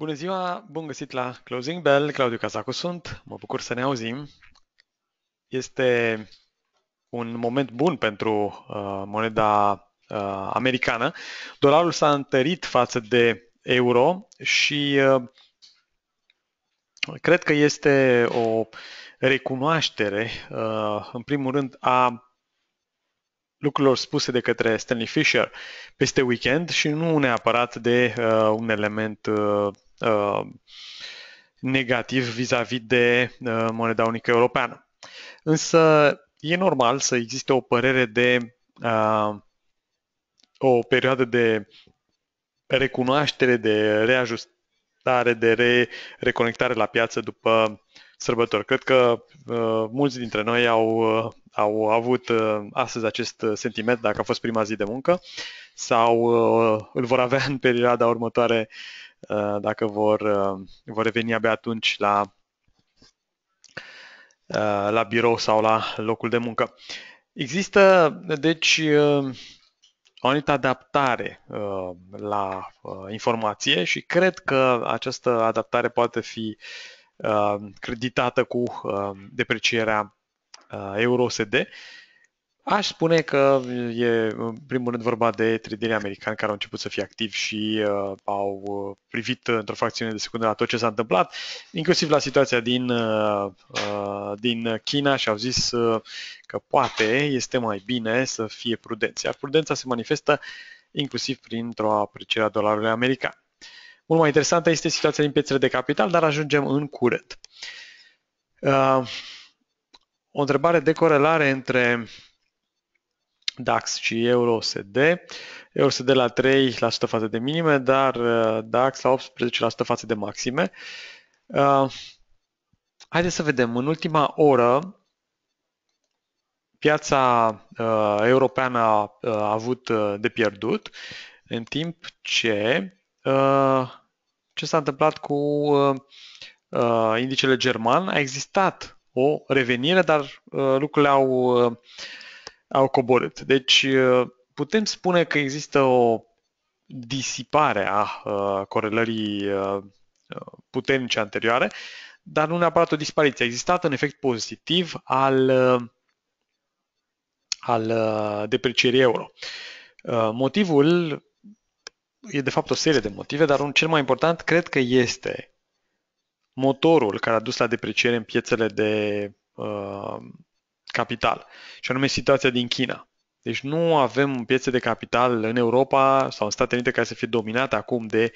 Bună ziua, bun găsit la Closing Bell, Claudiu Casacu sunt, mă bucur să ne auzim. Este un moment bun pentru uh, moneda uh, americană. Dolarul s-a întărit față de euro și uh, cred că este o recunoaștere, uh, în primul rând, a lucrurilor spuse de către Stanley Fisher peste weekend și nu neapărat de uh, un element uh, Uh, negativ vis-a-vis de uh, moneda unică europeană. Însă e normal să existe o părere de uh, o perioadă de recunoaștere, de reajustare, de re- reconectare la piață după sărbători. Cred că uh, mulți dintre noi au, uh, au avut uh, astăzi acest sentiment, dacă a fost prima zi de muncă, sau uh, îl vor avea în perioada următoare Uh, dacă vor, uh, vor reveni abia atunci la, uh, la birou sau la locul de muncă. Există, deci, o anumită adaptare la informație și cred că această adaptare poate fi creditată cu deprecierea EUROSD. Aș spune că e în primul rând vorba de traderii americani care au început să fie activi și uh, au uh, privit într-o fracțiune de secundă la tot ce s-a întâmplat, inclusiv la situația din, uh, uh, din China și au zis uh, că poate este mai bine să fie prudenți. Iar prudența se manifestă inclusiv printr-o apreciere a dolarului american. Mult mai interesantă este situația din piețele de capital, dar ajungem în curent. Uh, o întrebare de corelare între DAX și EUROSD. EUROSD la 3% față de minime, dar uh, DAX la 18% față de maxime. Uh, haideți să vedem. În ultima oră, piața uh, europeană a avut de pierdut, în timp ce ce s-a întâmplat cu indicele german? A existat o revenire, dar lucrurile au au coborât. Deci uh, putem spune că există o disipare a uh, corelării uh, puternice anterioare, dar nu neapărat o dispariție. A existat un efect pozitiv al, al deprecierii euro. Motivul e de fapt o serie de motive, dar un cel mai important cred că este motorul care a dus la depreciere în piețele de capital, și anume situația din China. Deci nu avem piețe de capital în Europa sau în Statele Unite care să fie dominate acum de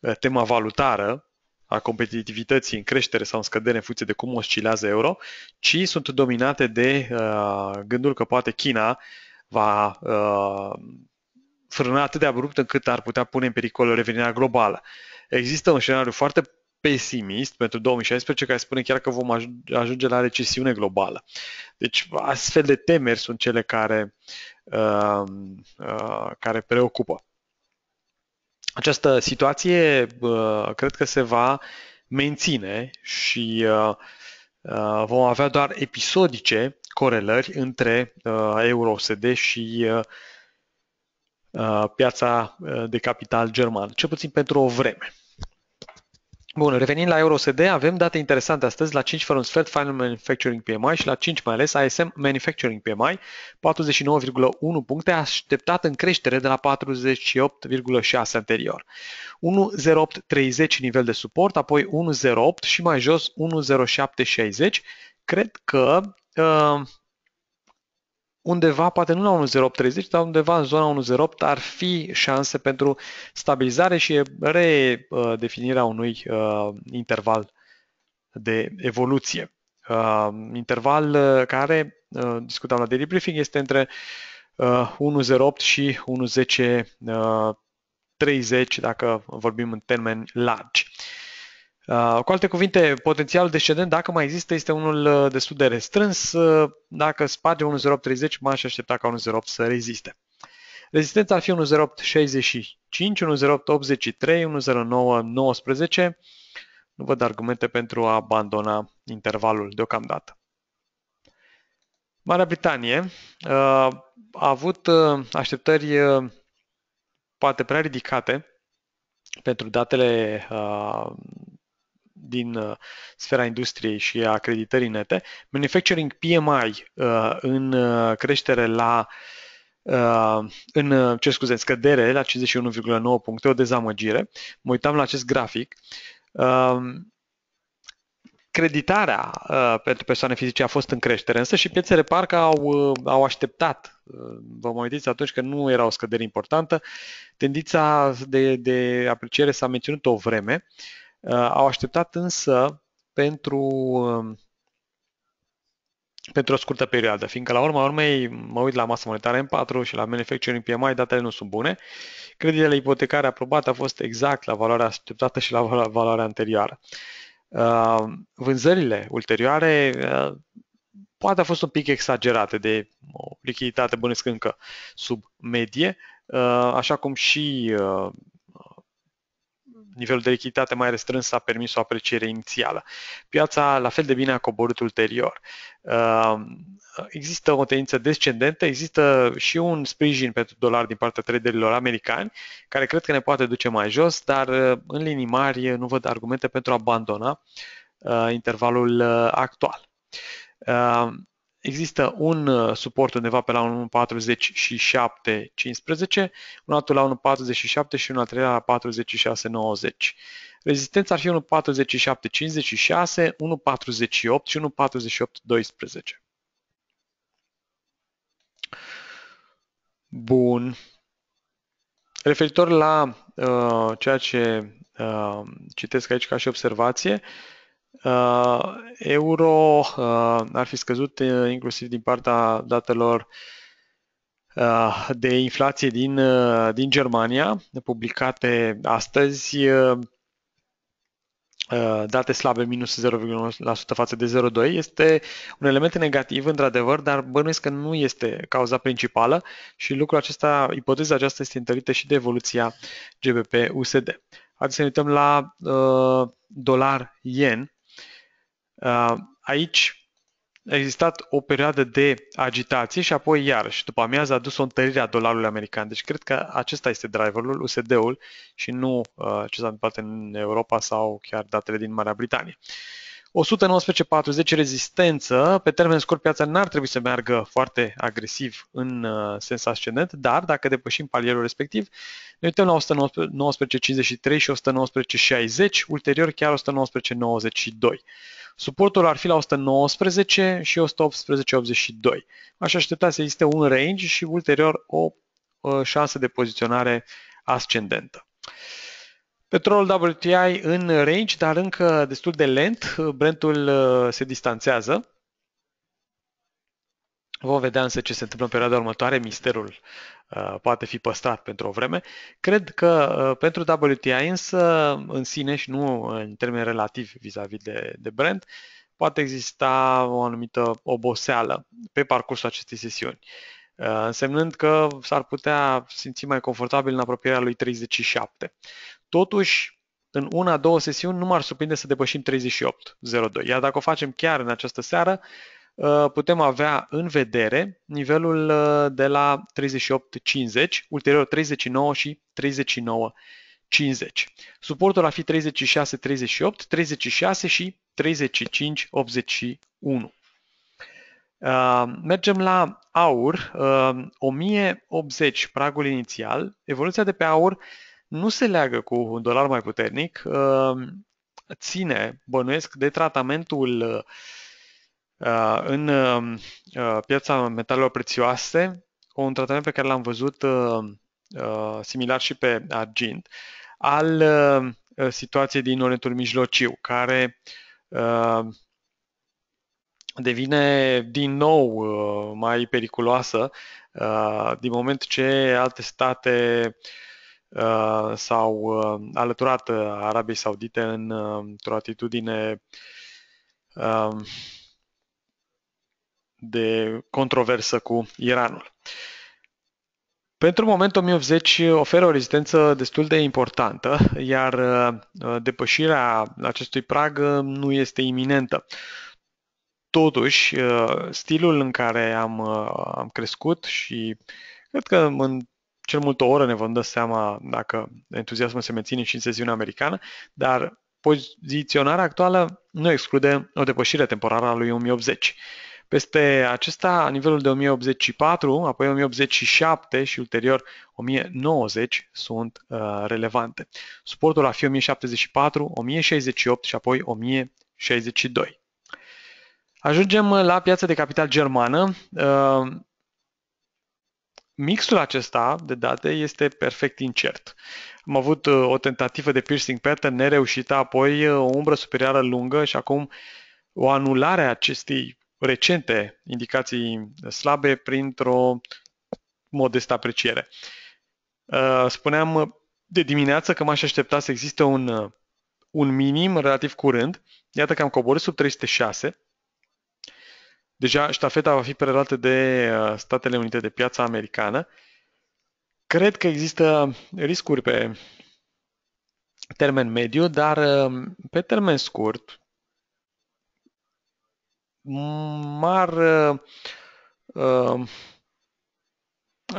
uh, tema valutară, a competitivității în creștere sau în scădere în funcție de cum oscilează euro, ci sunt dominate de uh, gândul că poate China va uh, frâna atât de abrupt încât ar putea pune în pericol revenirea globală. Există un scenariu foarte pesimist pentru 2016, care spune chiar că vom ajunge la recesiune globală. Deci astfel de temeri sunt cele care, uh, uh, care preocupă. Această situație uh, cred că se va menține și uh, uh, vom avea doar episodice corelări între uh, euro și uh, uh piața uh, de capital german, cel puțin pentru o vreme. Bun, revenind la EuroSD, avem date interesante astăzi la 5 fără un sfert Final Manufacturing PMI și la 5 mai ales ISM Manufacturing PMI, 49,1 puncte, așteptat în creștere de la 48,6 anterior. 1,0830 nivel de suport, apoi 1,08 și mai jos 1,0760. Cred că uh, undeva, poate nu la 1.0830, dar undeva în zona 1.08 ar fi șanse pentru stabilizare și redefinirea unui uh, interval de evoluție. Uh, interval uh, care, uh, discutam la daily briefing, este între uh, 1.08 și 1.10.30, dacă vorbim în termeni largi. Ah, cu alte cuvinte, potențialul descendent, dacă mai există, este unul uh, destul de restrâns. Uh, dacă sparge 1.0830, m-aș aștepta ca 1.08 să reziste. Rezistența ar fi 1.0865, 1.0883, 1.0919. Nu văd argumente pentru a abandona intervalul deocamdată. Marea Britanie uh, a avut așteptări poate prea ridicate pentru datele din uh, sfera industriei și a creditării nete. Manufacturing PMI uh, în uh, creștere la în, ce scuze, scădere la 51,9 puncte, o dezamăgire. Mă uitam la acest grafic. Creditarea pentru persoane fizice a fost în creștere, însă și piețele parcă au, au așteptat. Vă mai uitați atunci că nu era o scădere importantă. Tendința de, de apreciere s-a menținut o vreme. Uh, Uh, au așteptat însă pentru, um, pentru o scurtă perioadă, fiindcă la urma urmei mă uit la masa monetară M4 și la manufacturing PMI, datele nu sunt bune. Creditele ipotecare aprobate a fost exact la valoarea așteptată și la valoarea anterioară. Uh, vânzările ulterioare uh, poate a fost un pic exagerate de o lichiditate bănesc încă sub medie, așa cum și nivelul de lichiditate mai restrâns a permis o apreciere inițială. Piața la fel de bine a coborât ulterior. Ehm, există o tendință descendentă, există și un sprijin pentru dolar din partea traderilor americani, care cred că ne poate duce mai jos, dar în linii mari nu văd argumente pentru a abandona ehm, intervalul ehm, actual. Există un uh, suport undeva pe la 1.47.15, un altul la 1.47 și un al treilea la 46.90. Rezistența ar fi 1.47.56, 1.48 și 1.48.12. Bun. Referitor la uh, ceea ce uh, citesc aici ca și observație, uh, Uh, euro uh, ar fi scăzut uh, inclusiv din partea datelor de inflație din, din Germania, publicate astăzi, date slabe, minus 0,1% față de 0,2%, este un element negativ, într-adevăr, dar bănuiesc că nu este cauza principală și lucrul acesta, ipoteza aceasta este întărită și de evoluția GBP-USD. Haideți să ne uităm la uh, dolar-yen. Uh, aici a existat o perioadă de agitație și apoi iarăși după amiază a dus o întărire a dolarului american. Deci cred că acesta este driverul, USD-ul și nu uh, ce s-a întâmplat în Europa sau chiar datele din Marea Britanie. Uh, 119.40 rezistență, pe termen scurt piața n-ar trebui să meargă foarte agresiv în uh, sens ascendent, dar dacă depășim palierul respectiv, ne uităm la 119.53 și 119.60, ulterior chiar 119.92. Suportul ar fi la 119 și 118.82. Aș aștepta să existe un range și ulterior o uh, șansă de poziționare ascendentă. Petrolul WTI în range, dar încă destul de lent. Brentul uh, se distanțează. Vom vedea însă ce se întâmplă în perioada următoare. Misterul uh, poate fi păstrat pentru o vreme. Cred că uh, pentru WTI însă în sine și nu în termeni relativ vis-a-vis de, de Brent, poate exista o anumită oboseală pe parcursul acestei sesiuni. însemnând că s-ar putea simți mai confortabil în apropierea lui 37. Totuși, în una, două sesiuni nu m-ar surprinde să depășim 38.02. Iar dacă o facem chiar în această seară, uh, putem avea în vedere nivelul uh, de la 38.50, ulterior 39 și 39 50. Suportul ar fi 36, 38, 36 și 35, 81. Uh, mergem la aur, uh, 1080 pragul inițial. Evoluția de pe aur uh, nu se leagă cu un dolar mai puternic, uh, ține, bănuiesc, de tratamentul uh, în uh, piața metalelor prețioase, un tratament pe care l-am văzut similar și pe argint, al situației din Orientul Mijlociu, care devine din nou mai periculoasă din moment ce alte state uh, Uh, s-au uh, alăturat uh, Arabiei Saudite în, într-o atitudine um, de controversă cu Iranul. Pentru moment, 1080 oferă o rezistență destul de importantă, iar depășirea acestui prag nu este iminentă. Totuși, stilul în care am, am crescut și cred că în cel mult o oră ne vom dă da seama dacă entuziasmul se menține și în sesiunea americană, dar poziționarea actuală nu exclude o depășire temporară a lui 1080. Peste acesta, nivelul de 1084, apoi 1087 și ulterior 1090 sunt uh, relevante. Suportul ar fi 1074, 1068 și apoi 1062. Ajungem la piața de capital germană. Uh, Mixul acesta de date este perfect incert. Am avut uh, o tentativă de piercing pattern nereușită, apoi uh, o umbră superioară lungă și acum o anulare a acestei recente indicații slabe printr-o modestă apreciere. Uh, spuneam de dimineață că m-aș aștepta să existe un, un minim relativ curând. Iată că am coborât sub 306, Deja ștafeta va fi preluată de uh, Statele Unite de piața americană. Cred că există riscuri pe termen mediu, dar uh, pe termen scurt m-ar, uh,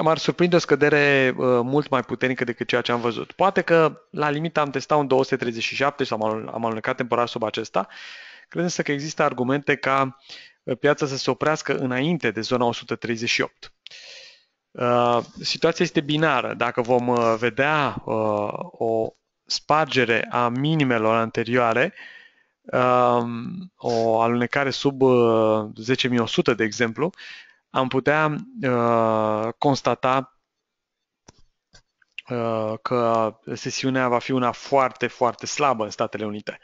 m-ar surprinde o scădere mult mai puternică decât ceea ce am văzut. Poate că la limită am testat un 237 sau am alunecat temporar sub acesta. Cred însă că există argumente ca piața să se oprească înainte de zona 138. Uh, situația este binară. Dacă vom uh, vedea uh, o spargere a minimelor anterioare, um, o alunecare sub 10.100, de exemplu, am putea constata Uh, că sesiunea va fi una foarte, foarte slabă în Statele Unite.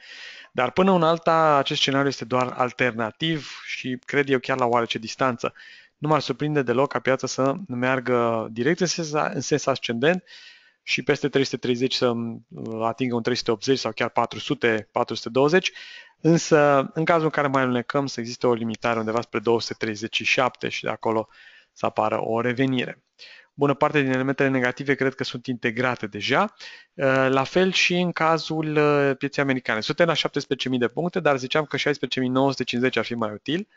Dar până în alta, acest scenariu este doar alternativ și cred eu chiar la oarece distanță. Nu m-ar surprinde deloc ca piața să meargă direct în sens, în sens ascendent și peste 330 să uh, atingă un 380 sau chiar 400, 420, însă în cazul în care mai alunecăm să existe o limitare undeva spre 237 și de acolo să apară o revenire bună parte din elementele negative cred că sunt integrate deja. Uh, la fel și în cazul uh, pieței americane. Suntem la 17.000 de puncte, dar ziceam că 16.950 ar fi mai util.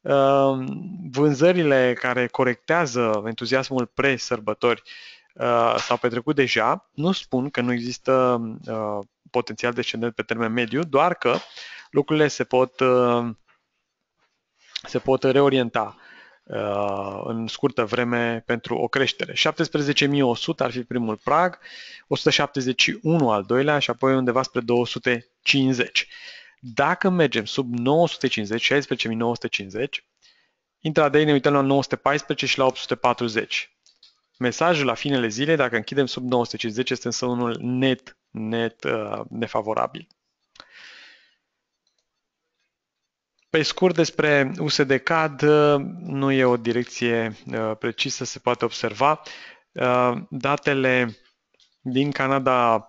Uh, vânzările care corectează entuziasmul pre-sărbători s-au petrecut deja. Nu spun că nu există potențial descendent pe termen mediu, doar că lucrurile se pot, se pot reorienta Uh, în scurtă vreme pentru o creștere. 17.100 ar fi primul prag, 171 al doilea și apoi undeva spre 250. Dacă mergem sub 950, 16.950, intraday ne uităm la 914 și la 840. Mesajul la finele zilei, dacă închidem sub 950, este însă unul net, net uh, nefavorabil. Pe scurt, despre USD-CAD uh, nu e o direcție uh, precisă, se poate observa. Uh, datele din Canada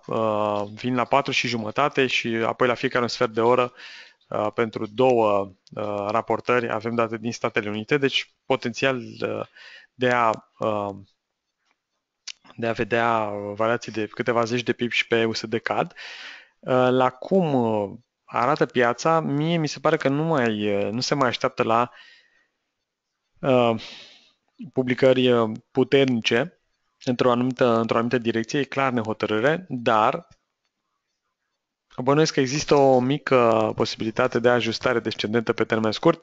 vin la 4 și jumătate și apoi la fiecare un sfert de oră pentru două raportări avem date din Statele Unite, deci potențial de a, de a vedea variații de câteva zeci de pip și pe USD-CAD. La cum arată piața, mie mi se pare că nu, mai, nu se mai așteaptă la uh, publicări uh, puternice într-o anumită, într-o anumită direcție, e clar nehotărâre, dar bănuiesc că există o mică posibilitate de ajustare descendentă pe termen scurt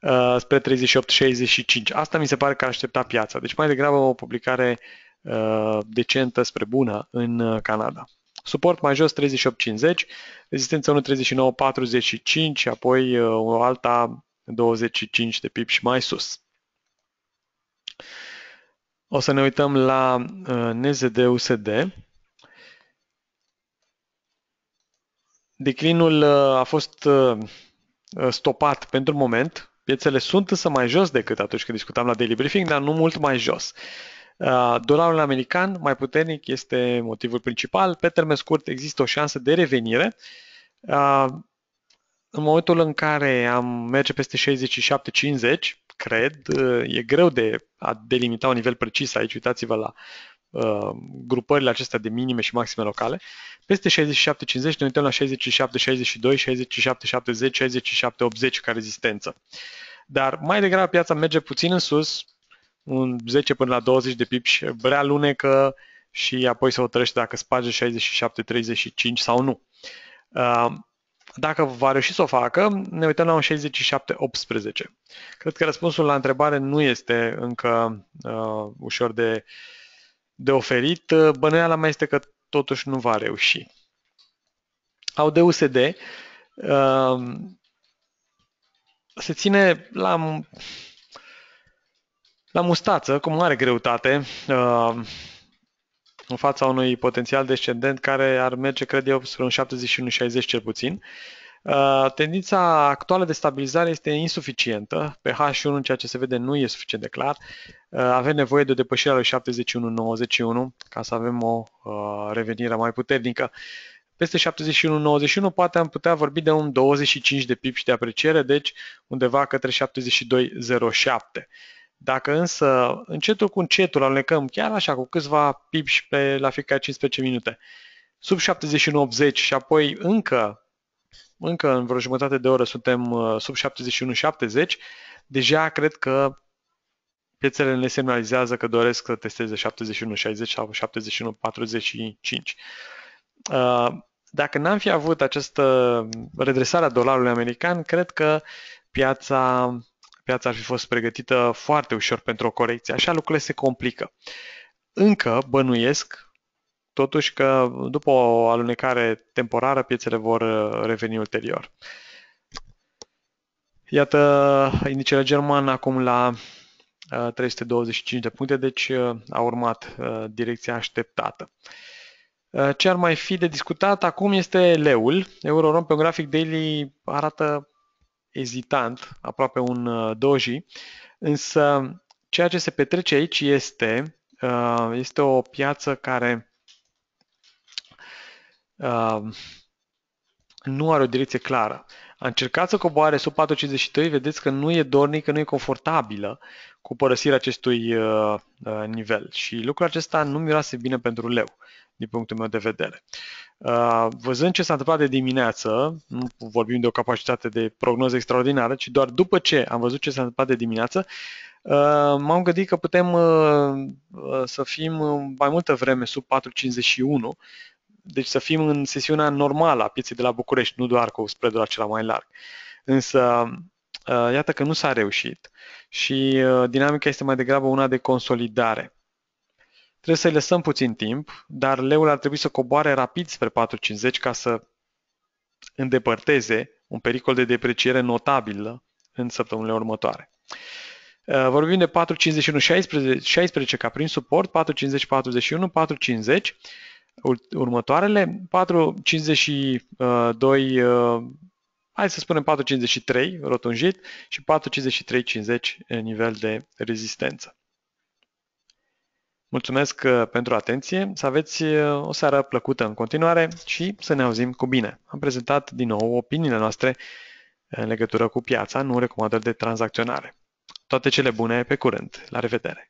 uh, spre 38-65. Asta mi se pare că ar aștepta piața. Deci mai degrabă o publicare uh, decentă spre bună în uh, Canada suport mai jos 38,50, rezistență 1,39,45, apoi uh, o alta 25 de pip și mai sus. O să ne uităm la uh, NZD-USD. Declinul uh, a fost stopat pentru moment. Piețele sunt însă mai jos decât atunci când discutam la daily briefing, dar nu mult mai jos. Uh, dolarul american mai puternic este motivul principal. Pe termen scurt există o șansă de revenire. Uh, în momentul în care am merge peste 67-50, cred, uh, e greu de a delimita un nivel precis aici, uitați-vă la grupările acestea de minime și maxime locale. Peste 67-50 ne uităm la 67-62, 67-70, 67-80 ca rezistență. Dar mai degrabă piața merge puțin în sus, un 10 până la 20 de pips, brea lunecă și apoi se hotărăște dacă sparge 67-35 sau nu. Uh, dacă va reuși să o facă, ne uităm la un 67-18. Cred că răspunsul la întrebare nu este încă uh, ușor de, de oferit. Bănuiala mai este că totuși nu va reuși. Au USD. uh, se ține la la mustață, cu mare greutate, uh, în fața unui potențial descendent care ar merge, cred eu, spre un 71-60 cel puțin. Uh, tendința actuală de stabilizare este insuficientă. Pe H1, ceea ce se vede, nu e suficient de clar. Uh, avem nevoie de o depășire a lui 71-91 ca să avem o revenire mai puternică. Peste 71-91 poate am putea vorbi de un 25 de și de apreciere, deci undeva către 72-07. Dacă însă încetul cu încetul alunecăm chiar așa cu câțiva pips pe la fiecare 15 minute, sub 71-80 și apoi încă încă în vreo jumătate de oră suntem uh, sub 71-70, deja cred că piețele ne semnalizează că doresc să testeze 71-60 sau 71,45. Uh, dacă n-am fi avut această redresare a dolarului american, cred că piața piața ar fi fost pregătită foarte ușor pentru o corecție. Așa lucrurile se complică. Încă bănuiesc, totuși, că după o alunecare temporară, piețele vor uh, reveni ulterior. Iată, indicele german acum la 325 uh, de puncte, deci uh, a urmat direcția așteptată. Ce ar mai fi de discutat acum este leul. Euro pe un grafic daily arată ezitant, aproape un uh, doji, însă ceea ce se petrece aici este, uh, este o piață care uh, nu are o direcție clară. A încercat să coboare sub 4.53, vedeți că nu e dornică, nu e confortabilă cu părăsirea acestui uh, uh, nivel și lucrul acesta nu miroase bine pentru leu, din punctul meu de vedere. Uh, văzând ce s-a întâmplat de dimineață, nu vorbim de o capacitate de prognoză extraordinară, ci doar după ce am văzut ce s-a întâmplat de dimineață, uh, m-am gândit că putem uh, uh să fim uh, mai multă vreme sub 451, deci să fim în sesiunea normală a pieței de la București, nu doar cu spreadul acela mai larg. Însă, uh, iată că nu s-a reușit și uh, dinamica este mai degrabă una de consolidare. Trebuie să-i lăsăm puțin timp, dar leul ar trebui să coboare rapid spre 4,50 ca să îndepărteze un pericol de depreciere notabilă în săptămânile următoare. Uh, vorbim de 4,51-16 ca prin suport, 4,50-41, 4,50 următoarele. 4,52, uh, uh, hai să spunem 4,53 rotunjit și 4,53,50 nivel de rezistență. Mulțumesc uh, pentru atenție, să aveți o seară plăcută în continuare și să ne auzim cu bine. Am prezentat din nou opiniile noastre în legătură cu piața, nu recomandări de tranzacționare. Toate cele bune, pe curând! La revedere!